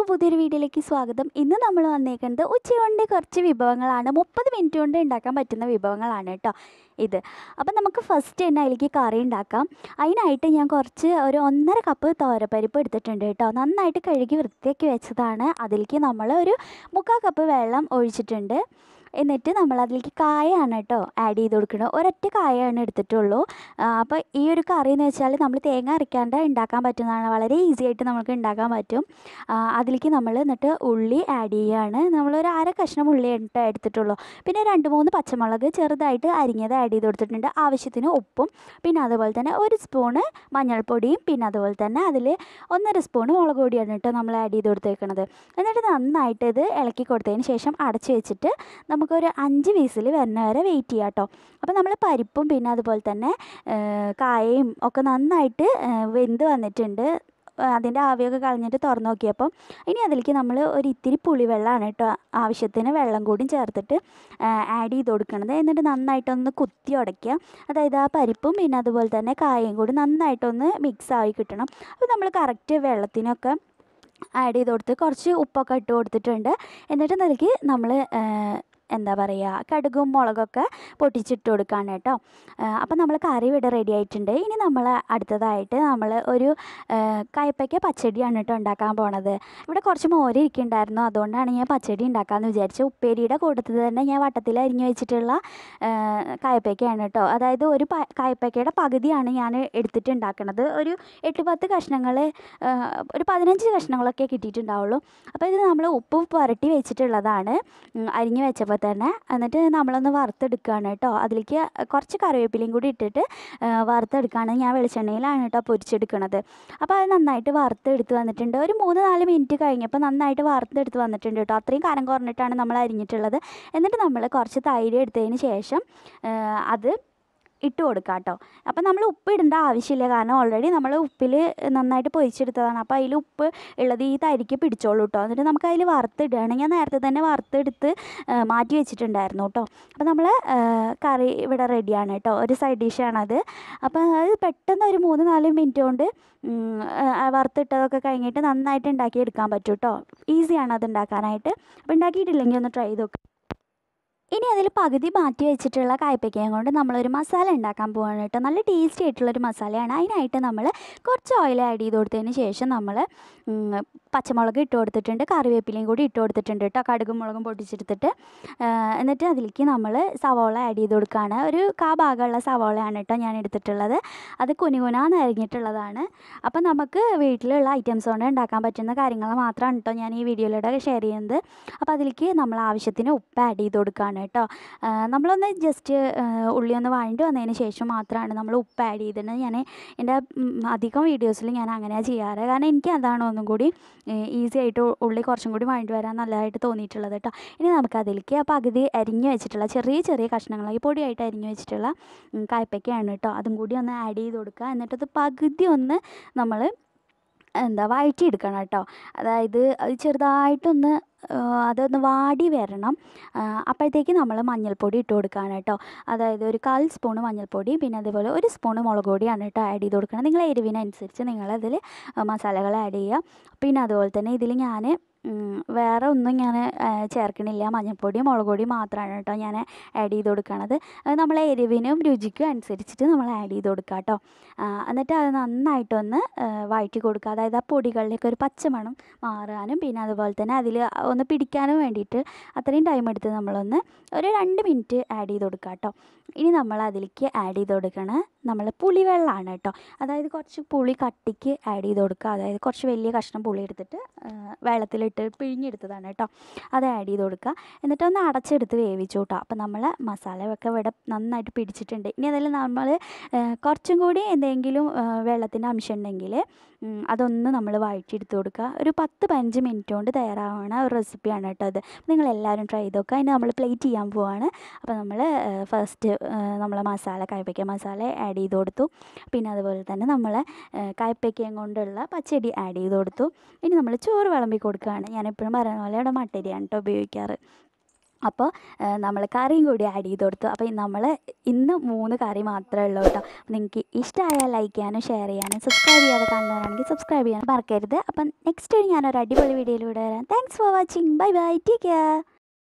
എല്ലാവർക്കും പുതിയൊരു വീഡിയോയിലേക്ക് സ്വാഗതം ഇന്ന് നമ്മൾ വന്നേക്കുന്നത് ഉച്ചയോണ്ട് കുറച്ച് വിഭവങ്ങളാണ് മുപ്പത് മിനിറ്റ് കൊണ്ട് ഉണ്ടാക്കാൻ പറ്റുന്ന വിഭവങ്ങളാണ് കേട്ടോ ഇത് അപ്പം നമുക്ക് ഫസ്റ്റ് തന്നെ അതിലേക്ക് കറി ഉണ്ടാക്കാം അതിനായിട്ട് ഞാൻ കുറച്ച് ഒരു ഒന്നര കപ്പ് തോരപ്പരിപ്പ് എടുത്തിട്ടുണ്ട് കേട്ടോ നന്നായിട്ട് കഴുകി വൃത്തിയാക്കി വെച്ചതാണ് അതിലേക്ക് നമ്മൾ ഒരു മുക്കാൽ കപ്പ് വെള്ളം ഒഴിച്ചിട്ടുണ്ട് എന്നിട്ട് നമ്മൾ അതിലേക്ക് കായാണ് കേട്ടോ ആഡ് ചെയ്ത് കൊടുക്കുന്നത് ഒരൊറ്റ കായാണ് എടുത്തിട്ടുള്ളൂ അപ്പോൾ ഈ ഒരു കറി എന്ന് വെച്ചാൽ നമ്മൾ തേങ്ങ അരയ്ക്കാണ്ട് ഉണ്ടാക്കാൻ പറ്റുന്നതാണ് വളരെ ഈസി ആയിട്ട് നമുക്ക് ഉണ്ടാക്കാൻ പറ്റും അതിലേക്ക് നമ്മൾ എന്നിട്ട് ഉള്ളി ആഡ് ചെയ്യുകയാണ് നമ്മളൊരു അര കഷ്ണം ഉള്ളി ഇട്ട് എടുത്തിട്ടുള്ളൂ പിന്നെ രണ്ട് മൂന്ന് പച്ചമുളക് ചെറുതായിട്ട് അരിഞ്ഞത് ആഡ് ചെയ്ത് കൊടുത്തിട്ടുണ്ട് ആവശ്യത്തിന് ഉപ്പും പിന്നെ അതുപോലെ തന്നെ ഒരു സ്പൂണ് മഞ്ഞൾപ്പൊടിയും പിന്നെ അതുപോലെ തന്നെ അതിൽ ഒന്നര സ്പൂണ് മുളക് പൊടിയാണ് കേട്ടോ നമ്മൾ ആഡ് ചെയ്ത് കൊടുത്തേക്കുന്നത് എന്നിട്ട് നന്നായിട്ട് ഇത് ഇളക്കി കൊടുത്തതിന് ശേഷം അടച്ചു വെച്ചിട്ട് നമുക്കൊരു അഞ്ച് വീസിൽ വരുന്ന വരെ വെയിറ്റ് ചെയ്യാം കേട്ടോ അപ്പോൾ നമ്മൾ പരിപ്പും പിന്നെ അതുപോലെ തന്നെ കായയും ഒക്കെ നന്നായിട്ട് വെന്ത് വന്നിട്ടുണ്ട് അതിൻ്റെ ആവിയൊക്കെ കളഞ്ഞിട്ട് തുറന്നു നോക്കിയപ്പം ഇനി അതിലേക്ക് നമ്മൾ ഒരു ഇത്തിരി പുളിവെള്ളമാണ് കേട്ടോ ആവശ്യത്തിന് വെള്ളം കൂടി ചേർത്തിട്ട് ആഡ് ചെയ്ത് കൊടുക്കണത് എന്നിട്ട് നന്നായിട്ടൊന്ന് കുത്തി ഉടയ്ക്കുക അതായത് ആ പരിപ്പും പിന്നെ അതുപോലെ തന്നെ കായയും കൂടി നന്നായിട്ടൊന്ന് മിക്സ് ആയി കിട്ടണം അപ്പോൾ നമ്മൾ കറക്റ്റ് വെള്ളത്തിനൊക്കെ ആഡ് ചെയ്ത് കൊടുത്ത് കുറച്ച് ഉപ്പൊക്കെ ഇട്ട് കൊടുത്തിട്ടുണ്ട് എന്നിട്ട് അതിലേക്ക് നമ്മൾ എന്താ പറയുക കടുകും മുളകൊക്കെ പൊട്ടിച്ചിട്ട് കൊടുക്കുകയാണ് കേട്ടോ അപ്പോൾ നമ്മൾ കറി ഇവിടെ റെഡി ആയിട്ടുണ്ട് ഇനി നമ്മൾ അടുത്തതായിട്ട് നമ്മൾ ഒരു കയ്പ്പയ്ക്ക പച്ചടിയാണ് കേട്ടോ ഉണ്ടാക്കാൻ പോണത് ഇവിടെ കുറച്ച് മോര് ഇരിക്കുന്നുണ്ടായിരുന്നു അതുകൊണ്ടാണ് ഞാൻ പച്ചടി ഉണ്ടാക്കാമെന്ന് വിചാരിച്ചത് ഉപ്പേരിയുടെ കൂട്ടത്തിൽ തന്നെ ഞാൻ വട്ടത്തിൽ അരിഞ്ഞു വെച്ചിട്ടുള്ള കയ്പ്പയ്ക്കയാണ് കേട്ടോ അതായത് ഒരു പ കയ്പ്പയ്ക്കയുടെ പകുതിയാണ് ഞാൻ എടുത്തിട്ട് ഉണ്ടാക്കുന്നത് ഒരു എട്ട് പത്ത് കഷ്ണങ്ങൾ ഒരു പതിനഞ്ച് കഷ്ണങ്ങളൊക്കെ കിട്ടിയിട്ടുണ്ടാവുള്ളൂ അപ്പോൾ ഇത് നമ്മൾ ഉപ്പ് പുരട്ടി വെച്ചിട്ടുള്ളതാണ് അരിഞ്ഞു വെച്ചപ്പോൾ അപ്പോൾ തന്നെ എന്നിട്ട് നമ്മളൊന്ന് വറുത്തെടുക്കുകയാണ് കേട്ടോ അതിലേക്ക് കുറച്ച് കറിവേപ്പിലയും കൂടി ഇട്ടിട്ട് വറുത്തെടുക്കുകയാണ് ഞാൻ വെളിച്ചെണ്ണയിലാണ് കേട്ടോ പൊരിച്ചെടുക്കണത് അപ്പോൾ അത് നന്നായിട്ട് വറുത്തെടുത്ത് വന്നിട്ടുണ്ട് ഒരു മൂന്ന് നാല് മിനിറ്റ് കഴിഞ്ഞപ്പോൾ നന്നായിട്ട് വറുത്തെടുത്ത് വന്നിട്ടുണ്ട് കേട്ടോ അത്രയും കാലം കുറഞ്ഞിട്ടാണ് നമ്മൾ അരിഞ്ഞിട്ടുള്ളത് എന്നിട്ട് നമ്മൾ കുറച്ച് തൈര് എടുത്തതിന് ശേഷം അത് ഇട്ട് കൊടുക്കുക കേട്ടോ അപ്പം നമ്മൾ ഉപ്പ് ഇടേണ്ട ആവശ്യമില്ല കാരണം ഓൾറെഡി നമ്മൾ ഉപ്പിൽ നന്നായിട്ട് പൊരിച്ചെടുത്തതാണ് അപ്പോൾ അതിൽ ഉപ്പ് ഉള്ളത് ഈ തരിക്ക് പിടിച്ചോളൂ കേട്ടോ എന്നിട്ട് നമുക്ക് അതിൽ വറുത്തിടുകയാണ് ഞാൻ നേരത്തെ തന്നെ വറുത്തെടുത്ത് മാറ്റി വെച്ചിട്ടുണ്ടായിരുന്നു കേട്ടോ അപ്പോൾ നമ്മൾ കറി ഇവിടെ റെഡിയാണ് കേട്ടോ ഒരു സൈഡ് ഡിഷാണത് അപ്പോൾ അത് പെട്ടെന്ന് ഒരു മൂന്ന് നാല് മിനിറ്റ് കൊണ്ട് വറുത്തിട്ടതൊക്കെ കഴിഞ്ഞിട്ട് നന്നായിട്ട് ഉണ്ടാക്കി എടുക്കാൻ പറ്റും കേട്ടോ ഈസിയാണ് അത് ഉണ്ടാക്കാനായിട്ട് അപ്പോൾ ഉണ്ടാക്കിയിട്ടില്ലെങ്കിൽ ഒന്ന് ട്രൈ ചെയ്ത് നോക്കാം ഇനി അതിൽ പകുതി മാറ്റി വെച്ചിട്ടുള്ള കായ്പയ്ക്കയും കൊണ്ട് നമ്മളൊരു മസാല ഉണ്ടാക്കാൻ പോവാണ് കേട്ടോ നല്ല ടേസ്റ്റി ആയിട്ടുള്ളൊരു മസാലയാണ് അതിനായിട്ട് നമ്മൾ കുറച്ച് ഓയിൽ ആഡ് ചെയ്ത് കൊടുത്തതിന് ശേഷം നമ്മൾ പച്ചമുളക് ഇട്ട് കൊടുത്തിട്ടുണ്ട് കറിവേപ്പിലയും കൂടി ഇട്ട് കൊടുത്തിട്ടുണ്ട് കേട്ടോ കടുകും മുളകും പൊട്ടിച്ചെടുത്തിട്ട് എന്നിട്ട് അതിലേക്ക് നമ്മൾ സവോള ആഡ് ചെയ്ത് കൊടുക്കുകയാണ് ഒരു കാ ഭാഗമുള്ള സവോളയാണ് കേട്ടോ ഞാൻ എടുത്തിട്ടുള്ളത് അത് കുനുകുനാന്ന് അരിഞ്ഞിട്ടുള്ളതാണ് അപ്പോൾ നമുക്ക് വീട്ടിലുള്ള ഐറ്റംസ് കൊണ്ട് ഉണ്ടാക്കാൻ പറ്റുന്ന കാര്യങ്ങൾ മാത്രമാണ് കേട്ടോ ഞാൻ ഈ വീഡിയോയിലൂടെ ഷെയർ ചെയ്യുന്നത് അപ്പോൾ അതിലേക്ക് നമ്മൾ ആവശ്യത്തിന് ഉപ്പ് ആഡ് ചെയ്ത് കൊടുക്കുകയാണ് കേട്ടോ നമ്മളൊന്ന് ജസ്റ്റ് ഉള്ളി ഒന്ന് വാങ്ങിട്ട് വന്നതിന് ശേഷം മാത്രമാണ് നമ്മൾ ഉപ്പ് ആഡ് ചെയ്തിട്ട് ഞാൻ എൻ്റെ അധികം വീഡിയോസിൽ ഞാൻ അങ്ങനെയാണ് ചെയ്യാറ് കാരണം എനിക്ക് അതാണ് ഒന്നും കൂടി ഈസി ആയിട്ട് ഉള്ളി കുറച്ചും കൂടി വഴണ്ടി വരാൻ നല്ലതായിട്ട് തോന്നിയിട്ടുള്ളത് കേട്ടോ ഇനി നമുക്ക് ആ പകുതി അരിഞ്ഞ് വെച്ചിട്ടുള്ള ചെറിയ ചെറിയ കഷ്ണങ്ങളായി പൊടിയായിട്ട് അരിഞ്ഞ് വെച്ചിട്ടുള്ള കായ്പക്കയാണ് കേട്ടോ അതും കൂടി ഒന്ന് ആഡ് ചെയ്ത് കൊടുക്കുക എന്നിട്ടത് പകുതി ഒന്ന് നമ്മൾ എന്താ എടുക്കണം കേട്ടോ അതായത് അത് ചെറുതായിട്ടൊന്ന് അതൊന്ന് വാടി വരണം അപ്പോഴത്തേക്ക് നമ്മൾ മഞ്ഞൾപ്പൊടി ഇട്ട് കൊടുക്കുകയാണ് കേട്ടോ അതായത് ഒരു കാൽ സ്പൂൺ മഞ്ഞൾപ്പൊടി പിന്നെ അതുപോലെ ഒരു സ്പൂൺ മുളക് പൊടിയാണ് കേട്ടോ ആഡ് ചെയ്ത് കൊടുക്കണം നിങ്ങൾ എരിവിനനുസരിച്ച് നിങ്ങളതിൽ മസാലകൾ ആഡ് ചെയ്യുക പിന്നെ അതുപോലെ തന്നെ ഇതിൽ ഞാൻ വേറെ ഒന്നും ഞാൻ ചേർക്കണില്ല മഞ്ഞൾപ്പൊടി മുളക് മാത്രമാണ് കേട്ടോ ഞാൻ ആഡ് ചെയ്ത് കൊടുക്കുന്നത് അത് നമ്മളെ എരിവിനും രുചിക്കും അനുസരിച്ചിട്ട് നമ്മൾ ആഡ് ചെയ്ത് കൊടുക്കുക കേട്ടോ എന്നിട്ട് അത് നന്നായിട്ടൊന്ന് വഴറ്റി കൊടുക്കുക അതായത് ആ പൊടികളിലേക്ക് ഒരു പച്ചമണം മാറാനും പിന്നെ അതുപോലെ തന്നെ അതിൽ ഒന്ന് പിടിക്കാനും വേണ്ടിയിട്ട് അത്രയും ടൈം എടുത്ത് നമ്മളൊന്ന് ഒരു രണ്ട് മിനിറ്റ് ആഡ് ചെയ്ത് കൊടുക്കുക കേട്ടോ ഇനി നമ്മൾ അതിലേക്ക് ആഡ് ചെയ്ത് കൊടുക്കണ നമ്മൾ പുളിവെള്ളമാണ് കേട്ടോ അതായത് കുറച്ച് പുളി കട്ടിക്ക് ആഡ് ചെയ്ത് കൊടുക്കുക അതായത് കുറച്ച് വലിയ കഷ്ണം പുളി എടുത്തിട്ട് വെള്ളത്തിൽ ചെറുതായിട്ട് പിഴിഞ്ഞെടുത്തതാണ് കേട്ടോ അത് ആഡ് ചെയ്ത് കൊടുക്കുക എന്നിട്ട് ഒന്ന് അടച്ചെടുത്ത് വേവിച്ചു കേട്ടോ അപ്പോൾ നമ്മൾ മസാലയൊക്കെ ഇവിടെ നന്നായിട്ട് പിടിച്ചിട്ടുണ്ട് ഇനി അതെല്ലാം നമ്മൾ കുറച്ചും കൂടി എന്തെങ്കിലും വെള്ളത്തിൻ്റെ അംശം ഉണ്ടെങ്കിൽ അതൊന്ന് നമ്മൾ എടുത്ത് കൊടുക്കുക ഒരു പത്ത് പതിനഞ്ച് മിനിറ്റ് കൊണ്ട് തയ്യാറാവുന്ന ഒരു റെസിപ്പിയാണ് കേട്ടോ അത് നിങ്ങളെല്ലാവരും ട്രൈ ചെയ്ത് നോക്കുക അതിന് നമ്മൾ പ്ലേറ്റ് ചെയ്യാൻ പോവാണ് അപ്പോൾ നമ്മൾ ഫസ്റ്റ് നമ്മളെ മസാല കായ്പയ്ക്ക മസാല ആഡ് ചെയ്ത് കൊടുത്തു പിന്നെ അതുപോലെ തന്നെ നമ്മളെ കായ്പയ്ക്കയും കൊണ്ടുള്ള പച്ചടി ആഡ് ചെയ്ത് കൊടുത്തു ഇനി നമ്മൾ ചോറ് വിളമ്പി കൊടുക്കുകയാണ് ആണ് ഞാൻ എപ്പോഴും പറയുന്ന പോലെ ഇവിടെ മട്ടരിയാണ് കേട്ടോ ഉപയോഗിക്കാറ് അപ്പോൾ നമ്മൾ കറിയും കൂടി ആഡ് ചെയ്ത് കൊടുത്തു അപ്പോൾ നമ്മൾ ഇന്ന് മൂന്ന് കറി മാത്രമേ ഉള്ളൂ കേട്ടോ നിങ്ങൾക്ക് ഇഷ്ടമായാൽ ലൈക്ക് ചെയ്യാനും ഷെയർ ചെയ്യാനും സബ്സ്ക്രൈബ് ചെയ്യാതെ കാണുന്നവരാണെങ്കിൽ സബ്സ്ക്രൈബ് ചെയ്യാനും മറക്കരുത് അപ്പം നെക്സ്റ്റ് ഞാൻ ഒരു അടിപൊളി വീഡിയോയിലൂടെ വരാം thanks for watching bye bye take care